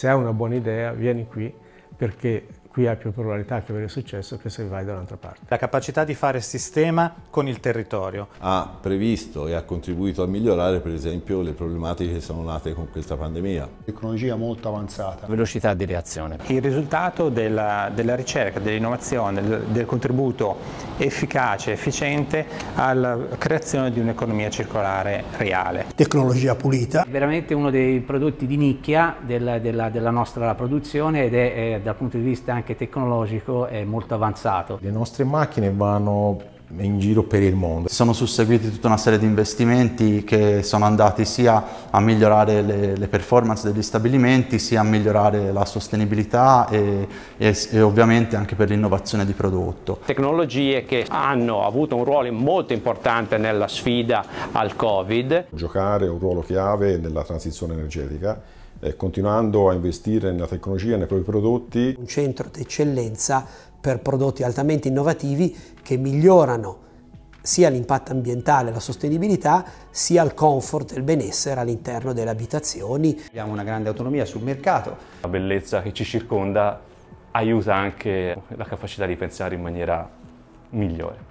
se hai una buona idea vieni qui perché qui hai più probabilità che avere successo che se vai dall'altra parte. La capacità di fare sistema con il territorio. Ha previsto e ha contribuito a migliorare per esempio le problematiche che sono nate con questa pandemia. Tecnologia molto avanzata. Velocità di reazione. Il risultato della, della ricerca, dell'innovazione, del, del contributo efficace, efficiente alla creazione di un'economia circolare reale. Tecnologia pulita. È veramente uno dei prodotti di nicchia della, della, della nostra produzione ed è, è dal punto di vista anche anche tecnologico è molto avanzato. Le nostre macchine vanno in giro per il mondo. Si sono susseguiti tutta una serie di investimenti che sono andati sia a migliorare le, le performance degli stabilimenti, sia a migliorare la sostenibilità e, e, e ovviamente anche per l'innovazione di prodotto. Tecnologie che hanno avuto un ruolo molto importante nella sfida al Covid. Giocare un ruolo chiave nella transizione energetica eh, continuando a investire nella tecnologia, nei propri prodotti. Un centro d'eccellenza per prodotti altamente innovativi che migliorano sia l'impatto ambientale, la sostenibilità, sia il comfort e il benessere all'interno delle abitazioni. Abbiamo una grande autonomia sul mercato. La bellezza che ci circonda aiuta anche la capacità di pensare in maniera migliore.